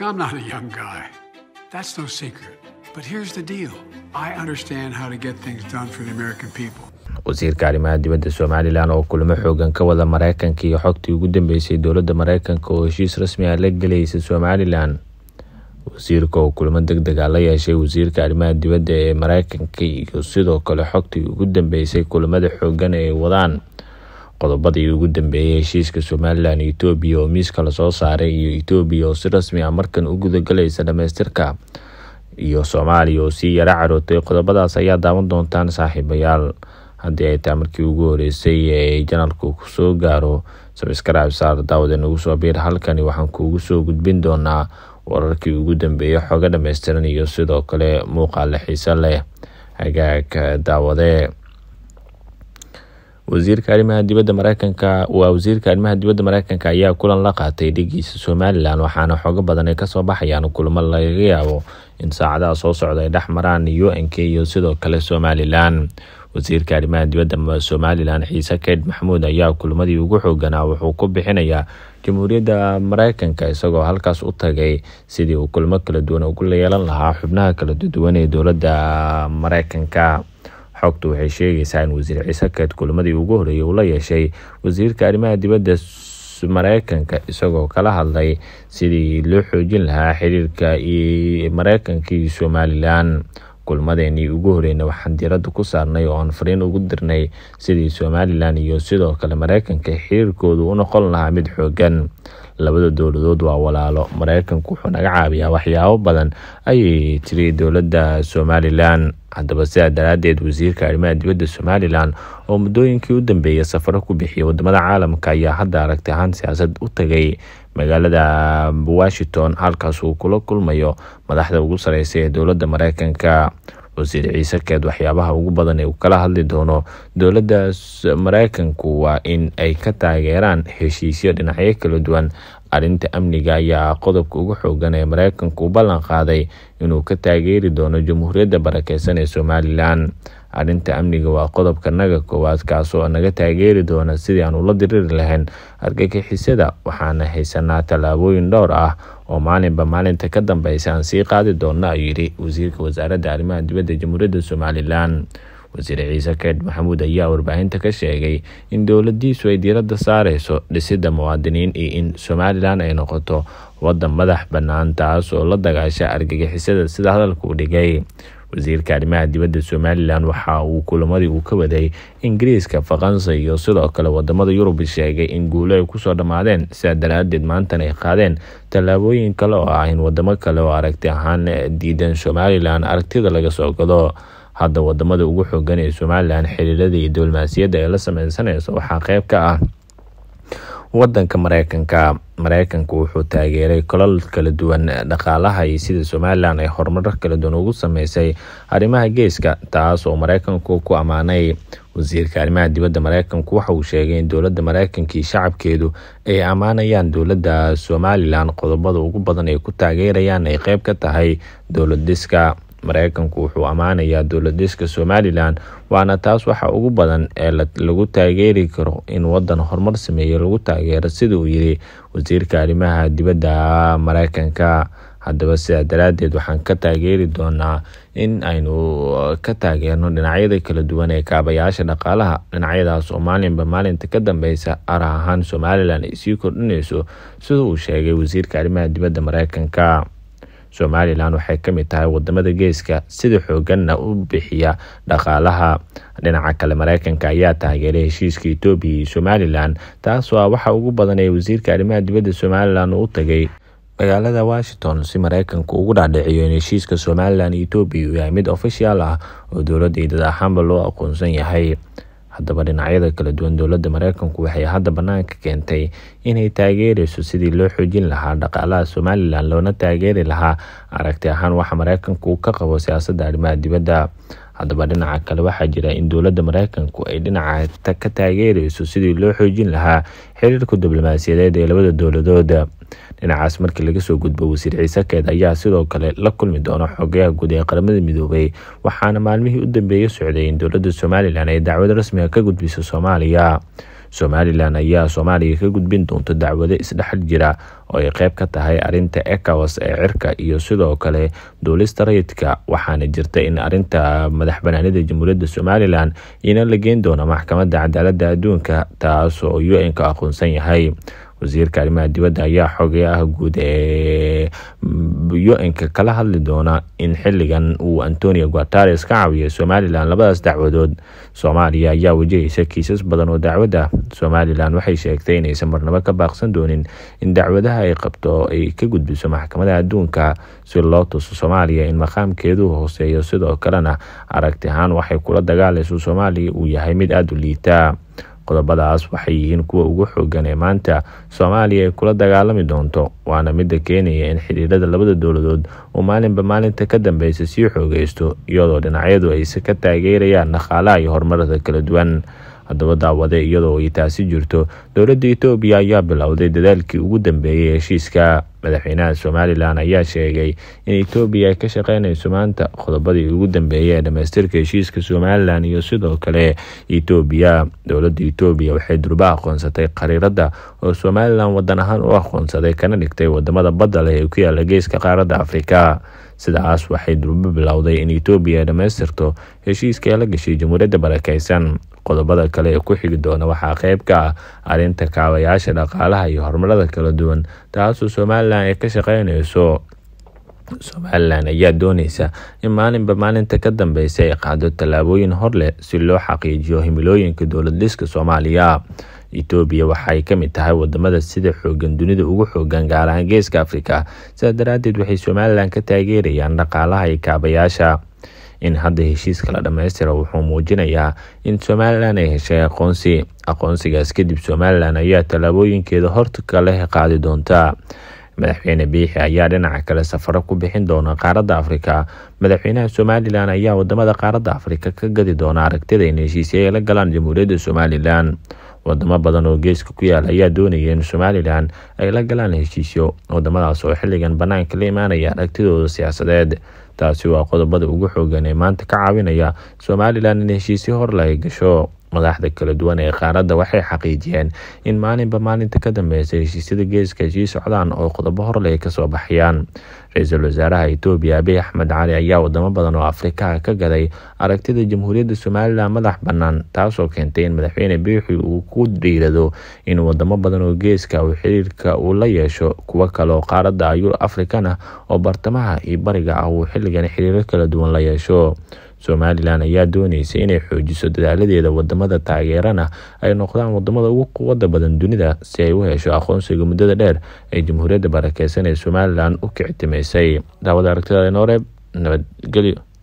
I'm not a young guy. That's no secret. But here's the deal. I understand how to get things done for the American people. wasiirka arrimaha dibadda somalilan oo kulamo xoogan ka wada maraykanka iyo xogtii ugu dambeysay dowladda maraykanka oo heshiis rasmi ah la gelaysa somalilan wasiirka oo kulamo deg dega ah la yeeshay wasiirka arrimaha dibadda ee maraykanka iyo sidoo kale xogtii ugu dambeysay kulamada xoogan ay wadaan qodobadii ugu dambeeyay heshiiska somalilan iyo etoobiya oo miiska lasoo saaray iyo etoobiya oo si rasmi ah markan u gudagalaysa dhamaystirka iyo soomaaliya oo sii yara carootay qodobadaas ayaa daawan doontaan saaxiibayaal haddii ay taa markii ugu horeysay ee janalku kusoo gaaro sabiskaraab saar daawade nagu soo biir halkani waxaan kuugu soo gudbin doonaa wararkii ugu dambeeyey xoga dhamaystiran iyo sidoo kale muuqaale xiise leh hagaag daawadee wasiirka arrimaha dibadda mareykanka waa wasiirka arrimaha dibadda mareykanka ayaa kulan la qaatay dhigiisa somalilan waxaana xoogo badan ay kasoo baxayaan kulamo laga yaabo in saacadaha soo socda ay dhex maraan u n k iyo sidoo kale somalilan wasiirka arrimaha dibadda somalilan ciise keyd maxamuud ayaa kulmadii ugu xooganaa wuxuu ku bixinayaa jamhuuriyadda mareykanka isagoo halkaas u tagay sidii uu kulmo kala duwan ugu yeelan lahaa xubnaha kala duwan ee dowladda mareykanka xogtu waxay sheegaysaa in wasiir ciise keed kulamadii ugu horreeyay uula yeeshay wasiirka arrimaha dibadda mareykanka isagoo kala hadlay sidii loo xoojin lahaa xiriirka mareykanka iyo somalilan kulmadeenii ugu horeyna waxaan diiradda ku saarnay oo aan fariin ugu dirnay sidii somalilan iyo sidoo kale mareykanka xiriirkoodu u noqon lahaa mid xooggan labada dowladood waa walaalo maraykanku wuxuu naga caabiyaa waxyaabo badan ayay tiri dowladda somalilan haddaba sidaa daraadeed wasiirka arrimaha dibadda somalilan oo muddooyinkii u dambeeyay safaro ku bixiyay wadamada caalamka ayaa hadda aragti ahaan siyaasad u tagay magaalada washington halkaas uu kula kulmayo madaxda ugu sareysa ee dowladda mareykanka wasiir ciise keed waxyaabaha ugu badan ee uu kala hadli doono dowladda mareykanku waa in ay ka taageeraan heshiisyo dhinacyo kala duwan arrinta amniga ayaa qodobka ugu xoogan ee mareykanku u ballan qaaday inuu ka taageeri doono jamhuuriyadda barakeysan ee somalilan arrinta amniga waa qodobka naga koowaad kaasoo naga taageeri doona sidii aan ula diriri lahayn argagixisyada waxaana haysanaa tallaabooyin dhowr ah oo maalinba maalinta ka dambeysa aan sii qaadi doonno ayuu yidhi wasiirka wasaaradda arrimaha dibadda jamhuuriyadda somalilan wasiir ciise keed maxamuud ayaa warbaahinta ka sheegay in dowladiisu ay diiradda saareyso dhisidda muwaadiniin iyo in somalilan ay noqoto waddan madax bannaan taas oo la dagaasha argagixisada sida hadalka uu dhigay wasiirka arrimaha dibadda somalilan waxa uu kulamadii uu ka waday ingiriiska faransa iyo sidoo kale wadamada yurub sheegay in guulo ay kusoo dhammaadeen sidaa daraadeed maantan ay qaadeen tallaabooyin kale oo ah in wadamo kale oo aragti ahaan diidan somalilan aragtida laga soo gado hadda wadamada ugu xoogan ee somalilan xiriirada iyo diblomaasiyadda ay la sameysanaysa waxaa qeyb ka ah wadanka maraykanka mareykanku wuxuu taageeray kolol kala duwan dhaqaalaha iyo sida somalilan ay horumarar kala duwan ugu sameysay arrimaha geeska taas oo mareykanku ku ammaanay wasiirka arrimaha dibadda mareykanku waxa uu sheegay in dowladda mareykanka iyo shacabkeedu ay ammaanayaan dowladda somalilan qodobada ugu badan ay ku taageerayaan ay qeyb ka tahay dowlad dhiska mareykanku wuxuu ammaanayaa dowladiska somalilan waana taas waxa ugu badan ee lagu taageeri karo in wadan horumar sameeya lagu taageero sida uu yiri wasiirka arrimaha dibadda mareykanka haddaba sidaa daraadeed waxaan ka taageeri doonaa in aynu uh, ka taageerno dhinacyada kala duwan ee kaabayaasha dhaqaalaha dhinacyadaas oo maalinba maalinta ka dambeysa ar ahaan somalilan ay sii kordhinayso sida uu sheegay wasiirka arrimaha dibadda mareykanka somalilan waxay kamid tahay wadamada geeska sida xooganna u bixiya dhaqaalaha dhinaca kale mareykanka ayaa taageeray heshiiska etoobiya iyo somalilan taasoo ah waxa ugu badan ee wasiirka arrimaha dibadda somalilan u tagay magaalada washington si mareykanku ugu dhaadhiciyo in heshiiska somalilan iyo etoobiya uu yahay mid ofishial ah oo dowladda dad ahaanba loo aqoonsan yahay haddaba dhinacyada kala duwan dowladda mareykanku waxay hadda bannaanka keentay inay taageerayso sidii loo xoojin lahaa dhaqaalaha somalilan loona taageeri lahaa aragti ahaan waxa mareykanku ka qabo siyaasadda arrimaha dibadda haddaba dhinaca kale waxaa jira in dowladda mareykanku ay dhinaca ka taageerayso sidii loo xoojin lahaa xiriirka diblomaasiyadeed ee labada dowladood dhinacaas markii laga soo gudbo wasiir ciise keed ayaa sidoo kale la kulmi doona xogayaha guud ee qaramada midoobay waxaana maalmihii u dambeeyay socday in dowladda somalilan ay dacwad rasmiga ka gudbiso soomaaliya somalilan ayaa soomaaliya ka gudbin doonta dacwado isdhexal jira oo ay qeyb ka tahay arinta ecowas ee cirka iyo sidoo kale duulista rayidka waxaana jirta in arinta madax banaanida jamhuuriyadda somalilan ina la geyn doono maxkamadda cadaaladda adduunka taas oo u n ka aqoonsan yahay wasiirka arrimaha dibadda ayaa xogayaha guud ee un kala hadli doona in xiligan uu antonio guatares ka caawiyay somalilan labadaas dacwadood soomaaliya ayaa wajahaysa kiisas badan oo dacwada ah. somalilan waxay sheegtay inaysan marnabo ka baaqsan doonin in dacwadaha ay qabto ay ka gudbiso maxkamada adduunka si loo tuso soomaaliya in maqaamkeedu hooseeyo sidoo kalena aragti ahaan waxay kula dagaalayso soomaaliya uu yahay mid aada u liita qodobadaas waxay yihiin kuwa ugu xoogan ee maanta soomaaliya ay kula dagaalami doonto waana midda keenaya in xidhiirada labada dowladood uu maalinba maalinta ka dambeysa sii xoogaysto iyadoo dhinacyadu ay ayse ka taageerayaan dhaqaalaha iyo horumarada kala duwan haddaba daawade iyadoo ay taasi jirto dowladda etoobiya ayaa bilowday dadaalkii ugu dambeeyay heshiiska madaxweynaha somalilan ayaa sheegay in etoobiya ay ka shaqeynayso maanta qodobadii ugu dambeeyay ee dhamaystirka heshiiska somalilan iyo sidoo kale etoobiya dowladda etoobiya waxay durba aqoonsatay qariirada oo somalilan wadan ahaan u aqoonsaday kana dhigtay wadamada badda leh ee ku yaala geeska qaaradda afrika sidaas waxay durbo bilowday in etoobiya ay dhamaystirto heshiiska ee la gashay jamhuuriyadda barakeysan qodobada kale ee ku xigi doona waxaa qeyb ka ah arrinta kaabayaasha dhaqaalaha iyo horumarada kala duwan taasoo somalilan ay ka shaqeynayso somalilan ayaa dooneysa in maalinba maalinta ka dambeysa ay qaado tallaabooyin hor leh si loo xaqiijiyo himilooyinka dowlad dhiska soomaaliya etoobiya waxaay ka mid tahay wadamada sida xoogan dunida ugu xoogan gaar ahaan geeska afrika sidaa daraadeed waxay somalilan ka taageerayaan dhaqaalaha iyo kaabayaasha in hadda heshiiska la dhammaystiro wuxuu muujinayaa in somalilan ay heshay aqoonsi aqoonsigaas kadib somalilan ayaa tallaabooyinkeeda horka leh qaadi doonta madaxweyne biixi ayaa dhinaca kale safaro ku bixin doona qaaradda afrika madaxweynaha somalilan ayaa wadamada qaaradda afrika ka gadi doona aragtida in heshiisya ay la galaan jamhuuriyadda somalilan wadamo badan oo geeska ku yaala ayaa doonaya in somalilan ay la galaan heshiisyo wadamadaas oo xilligan banaanka la imaanaya aragtidooda siyaasadeed taasi waa qodobada ugu xooggan ee maanta ka caawinaya somalilan inay heshiisyo hor lahay gasho madaxda kala duwan ee qaaradda waxay xaqiijiyeen in maalinba maalinta ka dambeysa heshiisyada geeska sii socdaan oo qodobo horle ay kasoo baxayaan ra-iisul wasaaraha itoobiya abiy axmed cali ayaa wadamo badan oo afrikaha ka gaday aragtida jamhuuriyadda somalilan madax bannaan taasoo keentay in madaxweyne biixi uu ku dhiirado in wadamo badan oo geeska uu xiriirka uu la yeesho kuwo kale oo qaaradda yurub afrikana oo bartamaha iyo bariga ah uu xilligan xiriiro kala duwan la yeesho somalilan ayaa dooneysa inay xoojiso dadaaladeeda wadamada taageerana ay noqdaan wadamada ugu quwadda badan dunida si ay u hesho aqoonsiga muddada dheer ee jamhuuriyadda barakeysan ee somalilan u kicitimaysay daawada aragtida nooreb nabadgelyo